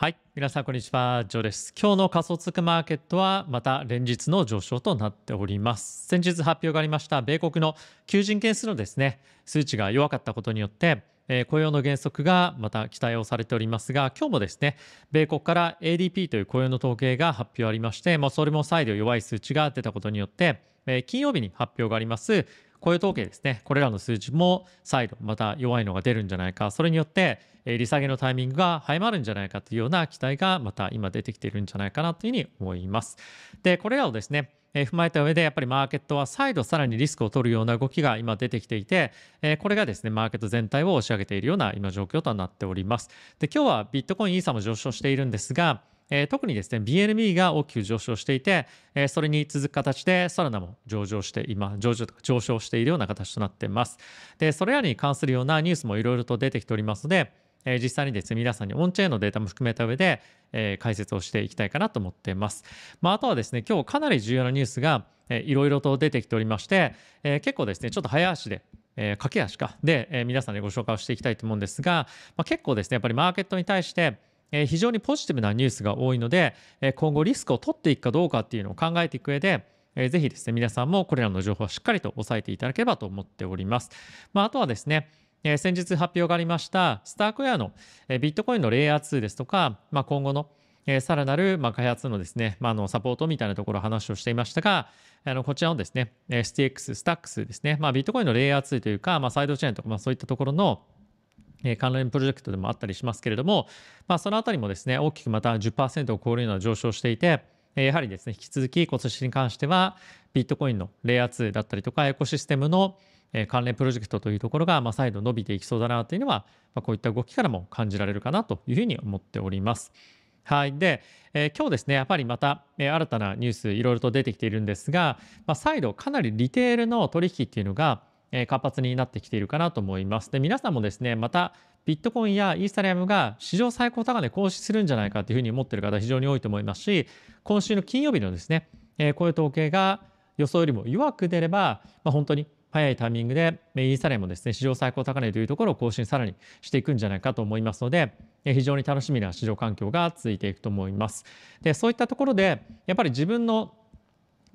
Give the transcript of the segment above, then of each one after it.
はい。皆さん、こんにちは。ジョーです。今日の仮想通貨マーケットは、また連日の上昇となっております。先日発表がありました、米国の求人件数のですね、数値が弱かったことによって、え雇用の減速がまた期待をされておりますが、今日もですね、米国から ADP という雇用の統計が発表ありまして、まあ、それも再度弱い数値が出たことによって、え金曜日に発表があります、雇用統計ですね、これらの数字も再度また弱いのが出るんじゃないか、それによって、え利下げのタイミングが早まるんじゃないかというような期待がまた今出てきているんじゃないかなというふうに思います。で、これらをですね、えー、踏まえた上でやっぱりマーケットは再度さらにリスクを取るような動きが今出てきていて、えー、これがですねマーケット全体を押し上げているような今状況となっております。で今日はビットコインイーサも上昇しているんですがえー、特にですね、BNB が大きく上昇していて、えー、それに続く形でサラダも上場して今、上場とか上昇しているような形となっています。で、それらに関するようなニュースもいろいろと出てきておりますので、えー、実際にですね、皆さんにオンチェーンのデータも含めた上で、えー、解説をしていきたいかなと思っています。まあ、あとはですね、今日かなり重要なニュースが、えいろいろと出てきておりまして、えー、結構ですね、ちょっと早足で、えー、駆け足か、で、えー、皆さんにご紹介をしていきたいと思うんですが、まあ、結構ですね、やっぱりマーケットに対して、え非常にポジティブなニュースが多いので、え今後リスクを取っていくかどうかっていうのを考えていく上で、えぜひですね、皆さんもこれらの情報はしっかりと押さえていただければと思っております。まあ、あとはですね、え先日発表がありましたスタークエアの、えビットコインのレイヤー2ですとか、まあ、今後のえさらなる、ま開発のですね、まあ、のサポートみたいなところ話をしていましたが、あのこちらのですね、STX、スタックスですね、まあ、ビットコインのレイヤー2というか、まあ、サイドチェーンとか、まあ、そういったところの、え関連プロジェクトでもあったりしますけれども、まあ、そのあたりもですね、大きくまた10%を超えるような上昇していて、やはりですね、引き続き今年に関しては、ビットコインのレイヤー2だったりとか、エコシステムの関連プロジェクトというところが、まあ、再度伸びていきそうだなというのは、まあ、こういった動きからも感じられるかなというふうに思っております。はい。で、えー、今日ですね、やっぱりまた、え新たなニュース、いろいろと出てきているんですが、まあ、再度、かなりリテールの取引っていうのが、え活発になってきているかなと思います。で、皆さんもですね、またビットコインやイーサリアムが史上最高高値更新するんじゃないかというふうに思ってる方非常に多いと思いますし、今週の金曜日のですね、えこういう統計が予想よりも弱く出れば、まあ、本当に早いタイミングで、イーサリアムですね、史上最高高値というところを更新さらにしていくんじゃないかと思いますので、非常に楽しみな市場環境が続いていくと思います。で、そういったところで、やっぱり自分の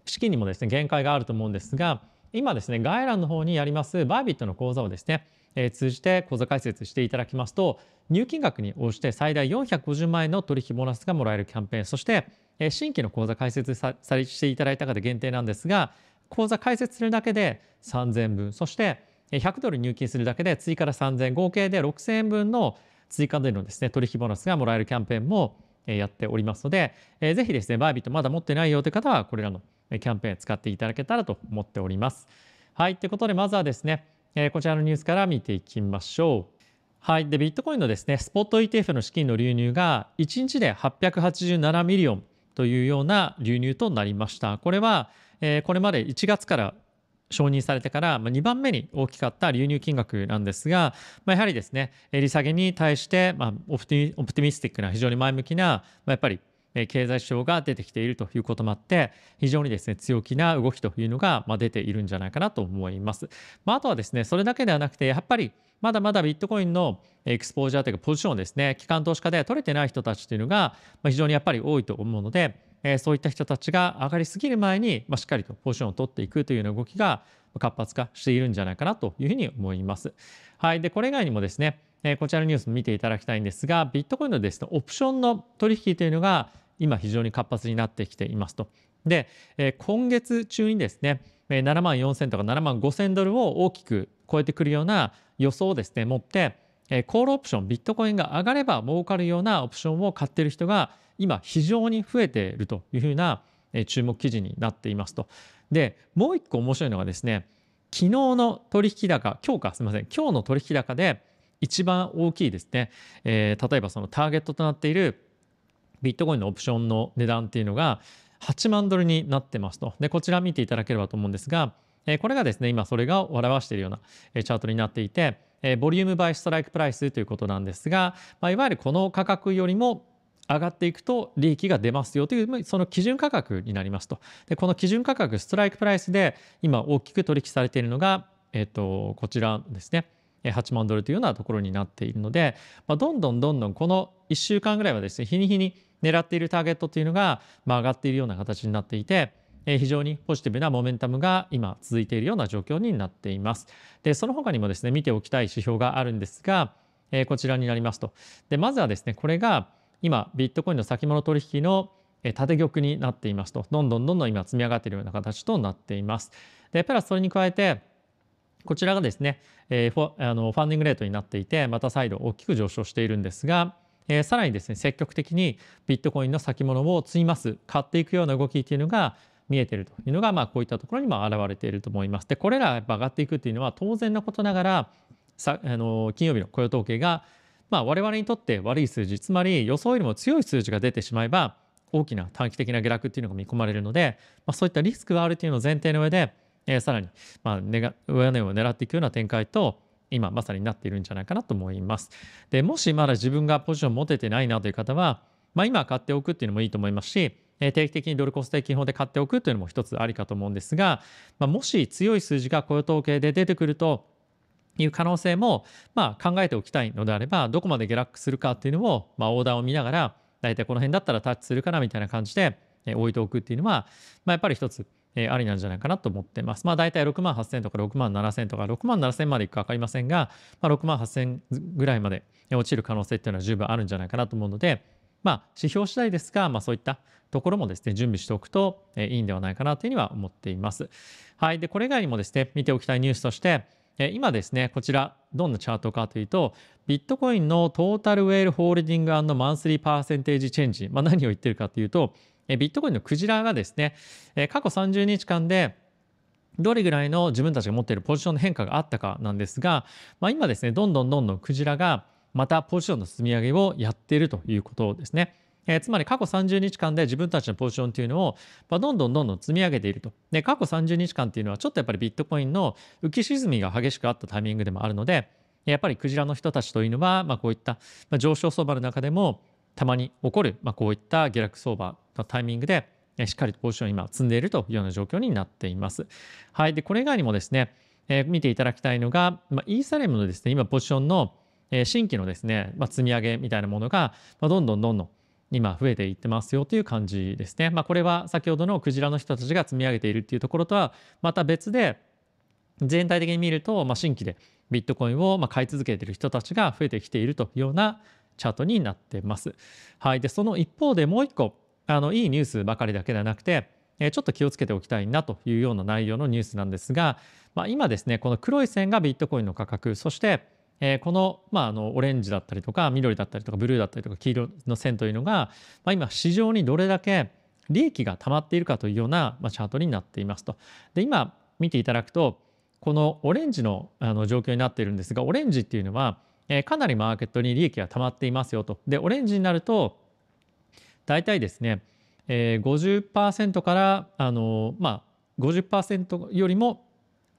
資金にもですね、限界があると思うんですが、今ですね概要欄の方にありますバービットの講座をですね、え通じて口座開設していただきますと入金額に応じて最大450万円の取引ボーナスがもらえるキャンペーンそして、え新規の口座開設ささしていただいた方限定なんですが口座開設するだけで3000分そして100ドル入金するだけで追加で3000合計で6000円分の追加でのですね取引ボーナスがもらえるキャンペーンもやっておりますので、えぜひですねバービットまだ持ってないよという方はこれらのキャンペーン使っていただけたらと思っております。はい。ということで、まずはですね、えこちらのニュースから見ていきましょう。はい。で、ビットコインのですね、スポット ETF の資金の流入が1日で887ミリオンというような流入となりました。これは、えこれまで1月から承認されてから2番目に大きかった流入金額なんですが、まやはりですね、利下げに対して、まオプティミスティックな、非常に前向きな、まやっぱり経済標が出てきているということもあって非常にですね強気な動きというのが出ているんじゃないかなと思います。まあ、とはですねそれだけではなくてやっぱりまだまだビットコインのエクスポージャーというかポジションですね機関投資家で取れてない人たちというのが非常にやっぱり多いと思うのでそういった人たちが上がりすぎる前にしっかりとポジションを取っていくというような動きが活発化しているんじゃないかなというふうに思います。はい、でこれ以外にもですねこちらのニュースも見ていただきたいんですがビットコインのですねオプションの取引というのが今非常に活発になってきていますと。で、えー、今月中にですね、7万4000とか7万5000ドルを大きく超えてくるような予想をですね、持って、えー、コールオプション、ビットコインが上がれば儲かるようなオプションを買っている人が今非常に増えているというふうな、えー、注目記事になっていますと。で、もう一個面白いのがですね、昨日の取引高、今日か、すみません、今日の取引高で一番大きいですね、えー、例えばそのターゲットとなっているビットコインのオプションの値段っていうのが8万ドルになってますと。で、こちら見ていただければと思うんですが、えこれがですね、今それが表しているような、えチャートになっていて、えボリュームバイストライクプライスということなんですが、まあ、いわゆるこの価格よりも上がっていくと利益が出ますよというその基準価格になりますと。で、この基準価格、ストライクプライスで今大きく取引されているのが、えっ、と、こちらですね。8万ドルというようなところになっているので、まあ、どんどんどんどんこの1週間ぐらいはですね日に日に狙っているターゲットというのが、まあ、上がっているような形になっていて、え非常にポジティブなモメンタムが今続いているような状況になっています。でその他にもですね見ておきたい指標があるんですが、えこちらになりますとでまずはですねこれが今ビットコインの先物取引の縦玉になっていますとどんどんどんどん今積み上がっているような形となっています。でプラスそれに加えてこちらがですね、えー、フあのファンディングレートになっていて、また再度大きく上昇しているんですが、えー、さらにですね、積極的にビットコインの先物を積みます、買っていくような動きっていうのが見えてるというのが、まあ、こういったところにも表れていると思います。で、これらが上がっていくっていうのは当然のことながら、さあの金曜日の雇用統計が、まあ、我々にとって悪い数字、つまり予想よりも強い数字が出てしまえば、大きな短期的な下落っていうのが見込まれるので、まあ、そういったリスクがあるというのを前提の上で、えー、さらに、まあ、上値を狙っていくような展開と、今まさになっているんじゃないかなと思います。で、もしまだ自分がポジション持ててないなという方は、まあ、今買っておくっていうのもいいと思いますし、え定期的にドルコスト基本で買っておくというのも一つありかと思うんですが、まあ、もし強い数字が雇用統計で出てくるという可能性も、まあ、考えておきたいのであれば、どこまで下落するかっていうのを、まあ、オーダーを見ながら、大体この辺だったらタッチするかなみたいな感じで、え置いておくっていうのは、まあ、やっぱり一つえー、ありなんじゃないかなと思ってます。まあ大体6万8000とか6万7000とか6万7000までいくか分かりませんが、まあ、6万8000ぐらいまで落ちる可能性っていうのは十分あるんじゃないかなと思うので、まあ指標次第ですが、まあそういったところもですね、準備しておくと、えいいんではないかなというには思っています。はい。で、これ以外にもですね、見ておきたいニュースとして、え今ですね、こちら、どんなチャートかというと、ビットコインのトータルウェールホールディングマンスリーパーセンテージチェンジ、まあ、何を言ってるかというと、えビットコインのクジラがですね、え過去30日間でどれぐらいの自分たちが持っているポジションの変化があったかなんですが、まあ、今ですね、どんどんどんどんクジラがまたポジションの積み上げをやっているということですね。えー、つまり過去30日間で自分たちのポジションというのを、まあ、どんどんどんどん積み上げていると。で、過去30日間っていうのはちょっとやっぱりビットコインの浮き沈みが激しくあったタイミングでもあるので、やっぱりクジラの人たちというのは、まあ、こういった上昇相場の中でも、たまに起こる、まあ、こういった下落相場のタイミングで、しっかりとポジションを今積んでいるというような状況になっています。はい。で、これ以外にもですね、えー、見ていただきたいのが、まあ、イーサレムのですね、今ポジションの、え新規のですね、まあ、積み上げみたいなものが、まどんどんどんどん今増えていってますよという感じですね。まあ、これは先ほどのクジラの人たちが積み上げているっていうところとはまた別で、全体的に見ると、まあ、新規でビットコインをま買い続けている人たちが増えてきているというようなチャートになってます。はい。で、その一方でもう1個、あの、いいニュースばかりだけではなくて、えちょっと気をつけておきたいなというような内容のニュースなんですが、まあ、今ですね、この黒い線がビットコインの価格、そして、えこの,、まあ、あのオレンジだったりとか緑だったりとかブルーだったりとか黄色の線というのが、まあ、今市場にどれだけ利益が溜まっているかというような、まあ、チャートになっていますと。で今見ていただくとこのオレンジのあの状況になっているんですがオレンジっていうのはえかなりマーケットに利益が溜まっていますよと。で、オレンジになると、大体ですね、えー、50%から、あのー、まあ、50%よりも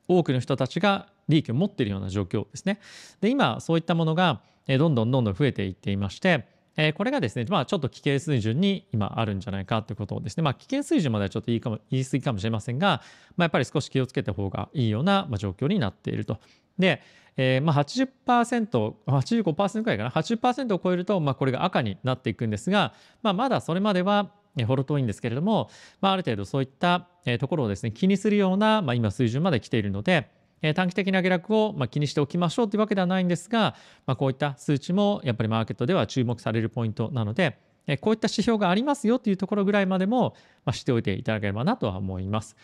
多くの人たちが利益を持っているような状況ですね。で、今、そういったものが、えどんどんどんどん増えていっていまして、えー、これがですね、まあ、ちょっと危険水準に今あるんじゃないかということをですね、まあ、危険水準まではちょっといいかも言い過ぎかもしれませんが、まあ、やっぱり少し気をつけた方がいいような、ま状況になっていると。で、えー、まあ80%、85%ぐらいかな、80%を超えると、まあ、これが赤になっていくんですが、まあ、まだそれまでは、ほど遠いんですけれども、まあ、ある程度そういったところをですね、気にするような、まあ、今水準まで来ているので、え短期的な下落を、ま気にしておきましょうというわけではないんですが、まこういった数値もやっぱりマーケットでは注目されるポイントなので、えこういった指標がありますよというところぐらいまでも、ましておいていただければなとは思います。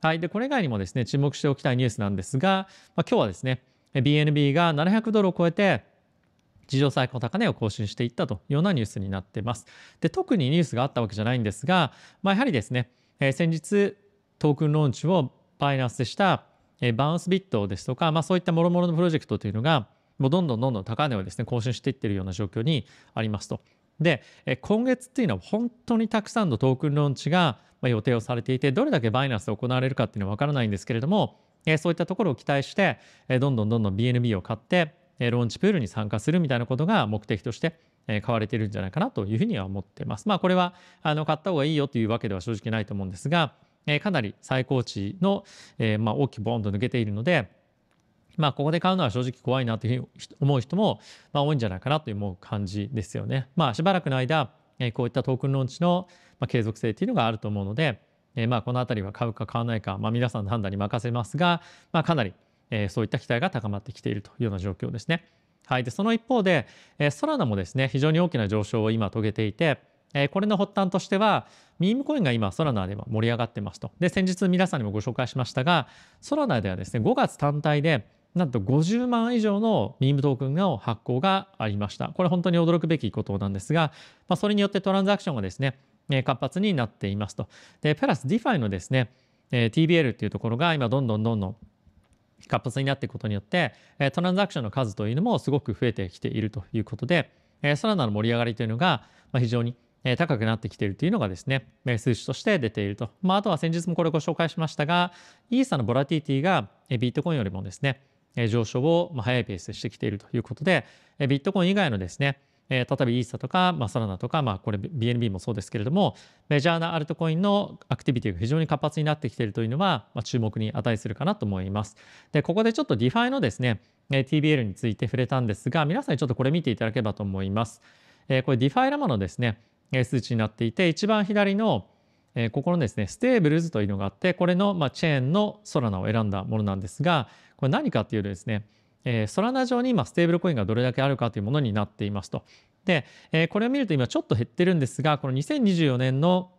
はい。で、これ以外にもですね、注目しておきたいニュースなんですが、ま今日はですね、BNB が700ドルを超えて、史上最高高値を更新していったというようなニュースになっています。で、特にニュースがあったわけじゃないんですが、まあ、やはりですね、え先日トークンローンチをバイナンスでしたえバウンスビットですとか、まあ、そういったもろもろのプロジェクトというのが、もうどんどんどんどん高値をですね、更新していってるような状況にありますと。で、え今月っていうのは本当にたくさんのトークンローンチが予定をされていて、どれだけバイナンスで行われるかっていうのはわからないんですけれども、えそういったところを期待して、えどんどんどんどん BNB を買って、えローンチプールに参加するみたいなことが目的として、え買われてるんじゃないかなというふうには思ってます。まあこれはあの買った方がいいよというわけでは正直ないと思うんですが、えかなり最高値の、えまあ、大きくボーンと抜けているので、まあ、ここで買うのは正直怖いなというふうに思う人も、まあ、多いんじゃないかなという感じですよね。まあ、しばらくの間、えこういったトークンローンチの、ま継続性というのがあると思うので、えまあ、この辺りは買うか買わないか、まあ、皆さんの判断に任せますが、まあ、かなり、えそういった期待が高まってきているというような状況ですね。はい、でその一方で、えソラナもですね非常に大きな上昇を今遂げていて、えこれの発端としては、ミームコインが今、ソラナでは盛り上がってますと。で、先日皆さんにもご紹介しましたが、ソラナではですね、5月単体で、なんと50万以上のミームトークンの発行がありました。これ本当に驚くべきことなんですが、まあ、それによってトランザクションがですね、活発になっていますと。で、プラス DeFi のですね、TBL っていうところが今どんどんどんどん活発になっていくことによって、トランザクションの数というのもすごく増えてきているということで、ソラナの盛り上がりというのが非常にえ高くなってきているというのがですね、数値として出ていると。まあ、あとは先日もこれご紹介しましたが、イーサのボラティティがビットコインよりもですね、上昇を早いペースでしてきているということで、ビットコイン以外のですね、例えばイーサとか、まあ、サラナとか、まあ、これ BNB もそうですけれども、メジャーなアルトコインのアクティビティが非常に活発になってきているというのは、まあ、注目に値するかなと思います。で、ここでちょっと DeFi のですね、TBL について触れたんですが、皆さんにちょっとこれ見ていただければと思います。えこれ DeFi ラマのですね、数値になっていて、一番左の、えここのですね、ステーブルズというのがあって、これの、まチェーンのソラナを選んだものなんですが、これ何かっていうとですね、えソラナ上に今、ステーブルコインがどれだけあるかというものになっていますと。で、えこれを見ると今ちょっと減ってるんですが、この2024年の、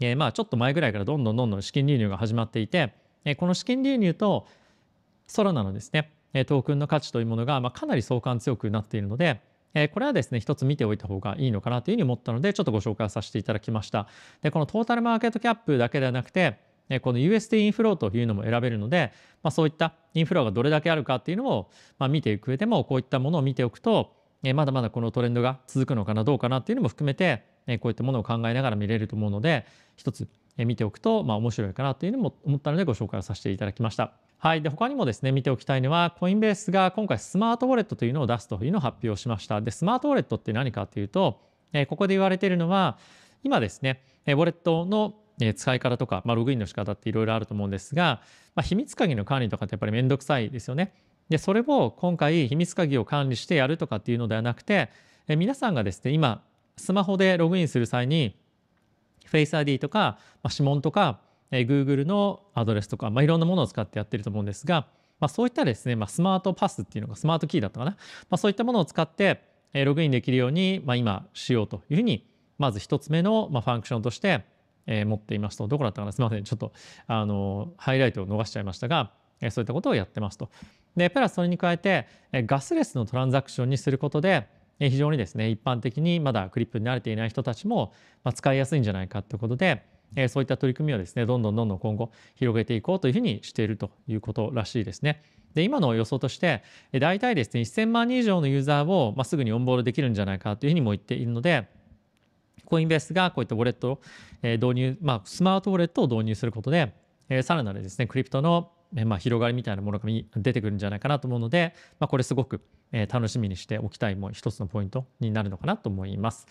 えまちょっと前ぐらいからどんどんどんどん資金流入が始まっていて、えこの資金流入とソラナのですね、トークンの価値というものが、まかなり相関強くなっているので、えこれはですね、一つ見ておいた方がいいのかなというふうに思ったので、ちょっとご紹介させていただきました。で、このトータルマーケットキャップだけではなくて、この USD インフローというのも選べるので、まあ、そういったインフローがどれだけあるかっていうのを、まあ、見ていく上でも、こういったものを見ておくと、えまだまだこのトレンドが続くのかな、どうかなっていうのも含めて、えこういったものを考えながら見れると思うので、一つ見ておくと、まあ、面白いかなというのも思ったのでご紹介をさせていただきました。はい。で、他にもですね、見ておきたいのは、コインベースが今回スマートウォレットというのを出すというのを発表しました。で、スマートウォレットって何かというと、えここで言われているのは、今ですね、ウォレットの使い方とか、まあ、ログインの仕方っていろいろあると思うんですが、まあ、秘密鍵の管理とかってやっぱり面倒くさいですよね。で、それを今回秘密鍵を管理してやるとかっていうのではなくて、え皆さんがですね、今、スマホでログインする際に、フェイス ID とか、まあ、指紋とか、えー、Google のアドレスとか、まあ、いろんなものを使ってやってると思うんですが、まあ、そういったですね、まあ、スマートパスっていうのがスマートキーだったかな、まあ、そういったものを使って、えー、ログインできるように、まあ、今しようというふうにまず1つ目の、まあ、ファンクションとして、えー、持っていますとどこだったかなすみませんちょっとあのハイライトを逃しちゃいましたが、えー、そういったことをやってますと。でプラスそれに加えて、えー、ガスレスのトランザクションにすることで、え非常にですね一般的にまだクリップに慣れていない人たちも、ま使いやすいんじゃないかということで、えそういった取り組みをですね、どんどんどんどん今後広げていこうというふうにしているということらしいですね。で、今の予想として、大体ですね、1000万人以上のユーザーを、まあ、すぐにオンボールできるんじゃないかというふうにも言っているので、コインベースがこういったウォレットを導入、まあ、スマートウォレットを導入することで、えさらなるですね、クリプトのまあ、広がりみたいなものが出てくるんじゃないかなと思うので、まあ、これすごく楽しみにしておきたいもう一つのポイントになるのかなと思います。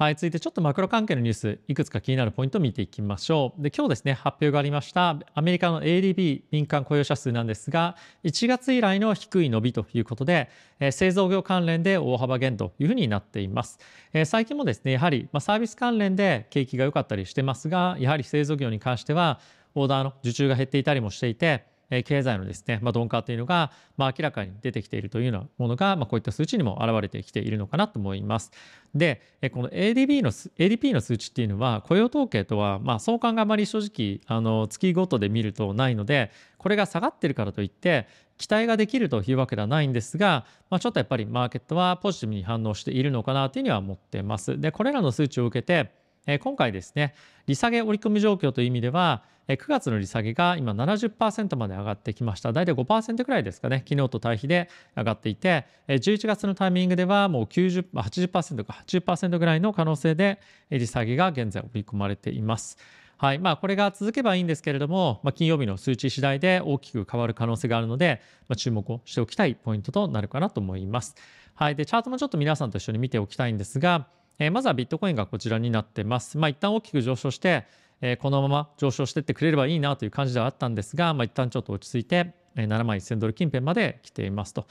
はい、続いてちょっとマクロ関係のニュース、いくつか気になるポイントを見ていきましょう。で、今日ですね、発表がありました、アメリカの ADB 民間雇用者数なんですが、1月以来の低い伸びということで、えー、製造業関連で大幅減というふうになっています。えー、最近もですね、やはり、まあ、サービス関連で景気が良かったりしてますが、やはり製造業に関しては、オーダーの受注が減っていたりもしていて、え経済のですね、まあ、鈍化というのが、まあ、明らかに出てきているというようなものが、まあ、こういった数値にも表れてきているのかなと思います。で、えこの ADB の ADP の数値っていうのは雇用統計とは、まあ、相関があまり正直あの月ごとで見るとないのでこれが下がってるからといって期待ができるというわけではないんですが、まあ、ちょっとやっぱりマーケットはポジティブに反応しているのかなというには思ってます。でこれらの数値を受けて今回ですね利下げ織り込み状況という意味では9月の利下げが今70%まで上がってきました。大体5%くらいですかね。昨日と対比で上がっていて、11月のタイミングではもう90、80%か80%ぐらいの可能性で利下げが現在織り込まれています。はいまあ、これが続けばいいんですけれども、まあ、金曜日の数値次第で大きく変わる可能性があるので、まあ、注目をしておきたいポイントとなるかなと思います。はい、でチャートもちょっと皆さんと一緒に見ておきたいんですが、えー、まずはビットコインがこちらになってます。まあ、一旦大きく上昇して、えー、このまま上昇してってくれればいいなという感じではあったんですが、まあ、一旦ちょっと落ち着いて、7万1000ドル近辺まで来ていますと。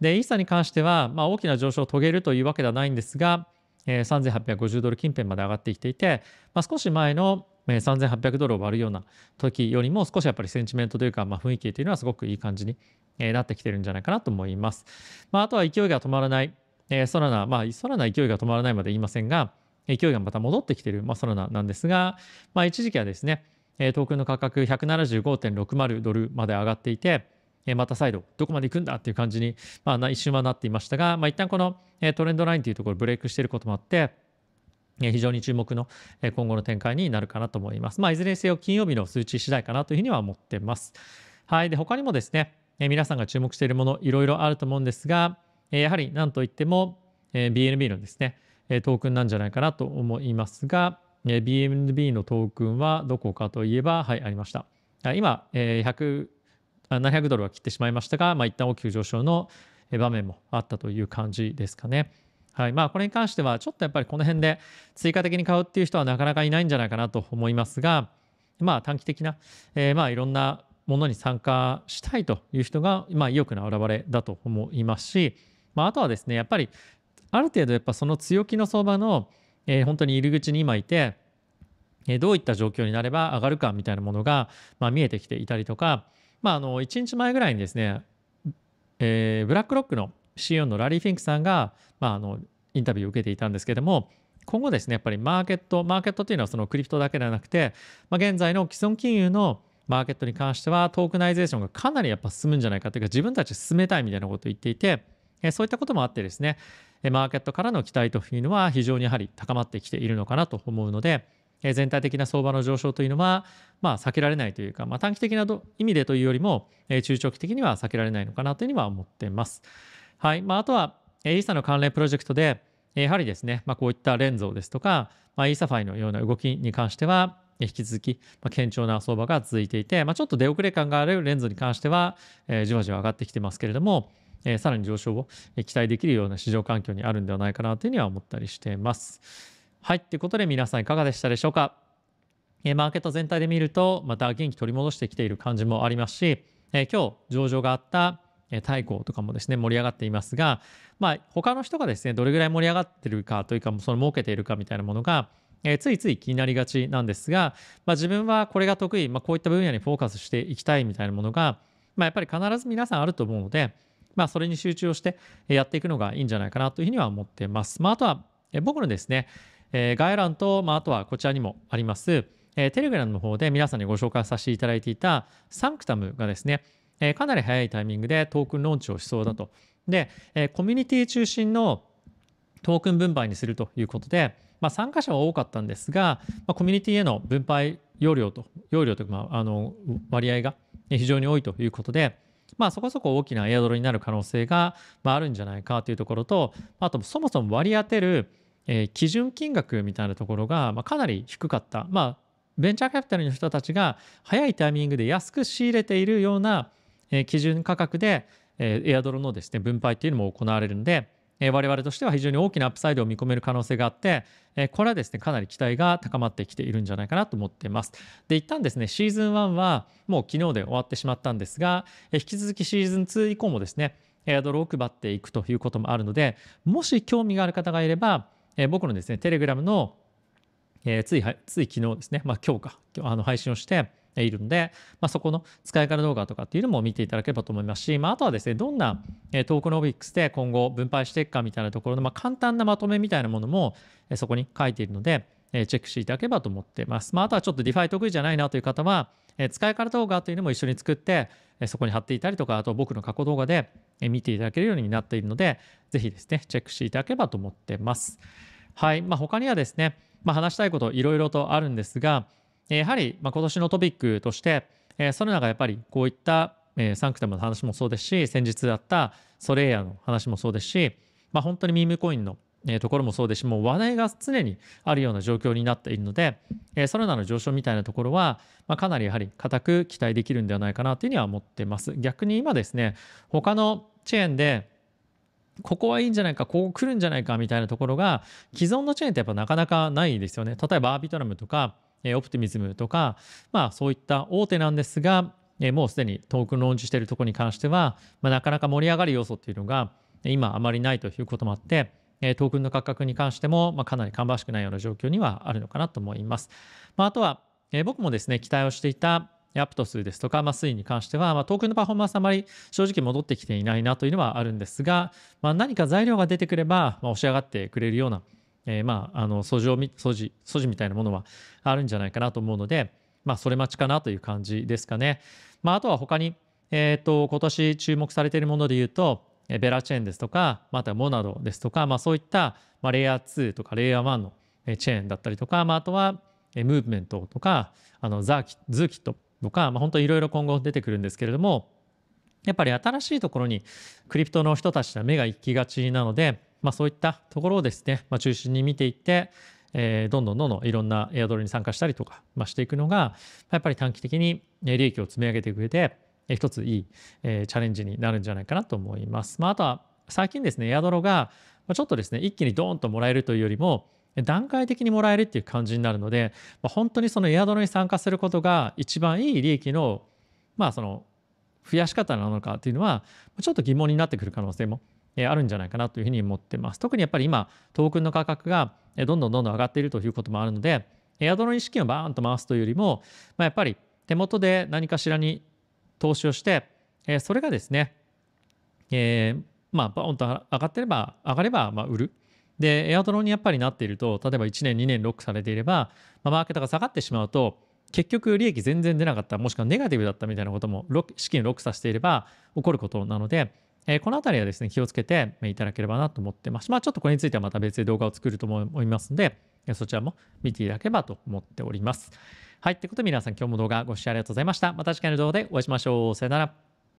で、イーサーに関しては、まあ、大きな上昇を遂げるというわけではないんですが、えー、3850ドル近辺まで上がってきていて、まあ、少し前の3800ドルを割るような時よりも少しやっぱりセンチメントというか、まあ、雰囲気というのはすごくいい感じになってきてるんじゃないかなと思います。まあ、あとは勢いが止まらない、えー、ソラナ、まあ、ソラナ勢いが止まらないまで言いませんが、勢いがまた戻ってきている、まあ、ソラナなんですが、まあ、一時期はですね、えー、トーの価格175.60ドルまで上がっていて、えー、また再度どこまで行くんだっていう感じに、まあ、一瞬はなっていましたが、まあ、一旦この、えー、トレンドラインというところブレイクしていることもあって、非常に注目の今後の展開になるかなと思います。まあ、いずれにせよ金曜日の数値次第かなというふうには思ってます。はい。で、他にもですね、え皆さんが注目しているもの、いろいろあると思うんですが、えやはり何といっても、え BNB のですね、えトークンなんじゃないかなと思いますが、え BNB のトークンはどこかといえば、はい、ありました。今、え100、700ドルは切ってしまいましたが、まあ、一旦大きく上昇の場面もあったという感じですかね。はいまあ、これに関しては、ちょっとやっぱりこの辺で追加的に買うっていう人はなかなかいないんじゃないかなと思いますが、まあ、短期的な、えー、まあいろんなものに参加したいという人が、まあ、意欲の表れだと思いますし、まあ、あとはですね、やっぱりある程度やっぱその強気の相場の、えー、本当に入り口に今いて、えー、どういった状況になれば上がるかみたいなものが、まあ、見えてきていたりとか、まあ、あの1日前ぐらいにですね、えー、ブラックロックの CEO のラリー・フィンクさんが、まあ、あのインタビューを受けていたんですけども今後ですねやっぱりマーケットマーケットというのはそのクリプトだけではなくて、まあ、現在の既存金融のマーケットに関してはトークナイゼーションがかなりやっぱ進むんじゃないかというか自分たち進めたいみたいなことを言っていてそういったこともあってですね、マーケットからの期待というのは非常にやはり高まってきているのかなと思うので、全体的な相場の上昇というのは、まあ、避けられないというか、まあ、短期的な意味でというよりも、中長期的には避けられないのかなというには思っています。はい。まあ、あとは、イーサの関連プロジェクトで、やはりですね、まあ、こういったレンズですとか、まあ、イーサファイのような動きに関しては、引き続き、ま堅調な相場が続いていて、まあ、ちょっと出遅れ感があるレンズに関しては、えじわじわ上がってきてますけれども、えー、さらに上昇を期待できるような市場環境にあるんではないかなというには思ったりしています。はい、ということで皆さんいかがでしたでしょうか。えー、マーケット全体で見ると、また元気取り戻してきている感じもありますし、えー、今日上場があった太鼓とかもですね盛り上がっていますが、まあ、他の人がですねどれぐらい盛り上がってるかというかその儲けているかみたいなものが、えー、ついつい気になりがちなんですが、まあ、自分はこれが得意、まあ、こういった分野にフォーカスしていきたいみたいなものが、まあ、やっぱり必ず皆さんあると思うのでまあ、それに集中をしてやっていくのがいいんじゃないかなというふうには思ってます。まあ、あとは、僕のですね、えー、概要欄と、まあ、あとはこちらにもあります、えー、テレグラムの方で皆さんにご紹介させていただいていたサンクタムがですね、えー、かなり早いタイミングでトークンローンチをしそうだと。で、えー、コミュニティ中心のトークン分配にするということで、まあ、参加者は多かったんですが、まあ、コミュニティへの分配容量と、容量というか、まあ、あの割合が非常に多いということで、まあ、そこそこ大きなエアドロになる可能性が、まあ、あるんじゃないかというところとあとそもそも割り当てる、えー、基準金額みたいなところが、まあ、かなり低かった、まあ、ベンチャーキャピタルの人たちが早いタイミングで安く仕入れているような、えー、基準価格で、えー、エアドロのですね分配っていうのも行われるんでえ我々としては非常に大きなアップサイドを見込める可能性があって、えこれはですね、かなり期待が高まってきているんじゃないかなと思っています。で、一旦ですね、シーズン1はもう昨日で終わってしまったんですが、え引き続きシーズン2以降もですね、エアドルを配っていくということもあるので、もし興味がある方がいれば、え僕のですね、テレグラムの、えつい、つい昨日ですね、まあ今日か、あの配信をして、いるので、まあ、そこの使い方動画とかっていうのも見ていただければと思いますし、まあ、あとはですね、どんなトークノビックスで今後分配していくかみたいなところの、まあ、簡単なまとめみたいなものもそこに書いているので、チェックしていただければと思っています。まあ、あとはちょっとディファイ得意じゃないなという方は、使い方動画というのも一緒に作って、そこに貼っていたりとか、あと僕の過去動画で見ていただけるようになっているので、ぜひですね、チェックしていただければと思ってます。はい。まあ、他にはですね、まあ、話したいこといろいろとあるんですが、やはり、まあ、今年のトピックとして、えー、その中やっぱりこういった、えー、サンクタムの話もそうですし、先日あったソレイヤの話もそうですし、まあ、本当にミームコインの、えところもそうですし、もう話題が常にあるような状況になっているので、えー、ソラナの上昇みたいなところは、まあ、かなりやはり固く期待できるんではないかなというふうには思ってます。逆に今ですね、他のチェーンで、ここはいいんじゃないか、ここ来るんじゃないかみたいなところが、既存のチェーンってやっぱなかなかないですよね。例えばアービトラムとか、えオプティミズムとか、まあそういった大手なんですが、えもうすでにトークンローンチしているところに関しては、まあ、なかなか盛り上がる要素というのが今あまりないということもあって、えトークンの価格に関しても、まあ、かなり芳しくないような状況にはあるのかなと思います。まあ、あとは、え僕もですね、期待をしていたアプト数ですとか、まあ、推移に関しては、まあ、トークンのパフォーマンスあまり正直戻ってきていないなというのはあるんですが、まあ、何か材料が出てくれば、まあ、押し上がってくれるようなえー、まあ、あの、訴状、みたいなものはあるんじゃないかなと思うので、まあ、それ待ちかなという感じですかね。まあ、あとは他に、えっ、ー、と、今年注目されているもので言うと、ベラチェーンですとか、またモナドですとか、まあ、そういった、まあ、レイヤー2とかレイヤー1のチェーンだったりとか、まあ、あとは、ムーブメントとか、あのザーキズーキットとか、まあ、本当いろいろ今後出てくるんですけれども、やっぱり新しいところにクリプトの人たちは目が行きがちなので、まあ、そういったところをですね、まあ、中心に見ていって、えー、どんどんどんどんいろんなエアドルに参加したりとか、まあ、していくのが、やっぱり短期的に利益を積み上げていく上で、えー、一ついい、えー、チャレンジになるんじゃないかなと思います。まあ、あとは最近ですね、エアドロがちょっとですね、一気にドーンともらえるというよりも、段階的にもらえるっていう感じになるので、まあ、本当にそのエアドロに参加することが一番いい利益の、まあその増やし方なのかっていうのは、ちょっと疑問になってくる可能性もえあるんじゃないかなというふうに思ってます。特にやっぱり今、トークンの価格がどんどんどんどん上がっているということもあるので、エアドロに資金をバーンと回すというよりも、まあ、やっぱり手元で何かしらに投資をして、えそれがですね、えー、まあ、バーンと上がってれば、上がれば、ま売る。で、エアドロンにやっぱりなっていると、例えば1年、2年ロックされていれば、まあ、マーケットが下がってしまうと、結局利益全然出なかった、もしくはネガティブだったみたいなことも、資金をロックさせていれば起こることなので、えー、この辺りはですね、気をつけていただければなと思ってます。まあ、ちょっとこれについてはまた別で動画を作ると思いますので、そちらも見ていただければと思っております。はい。ということで皆さん今日も動画ご視聴ありがとうございました。また次回の動画でお会いしましょう。さよなら。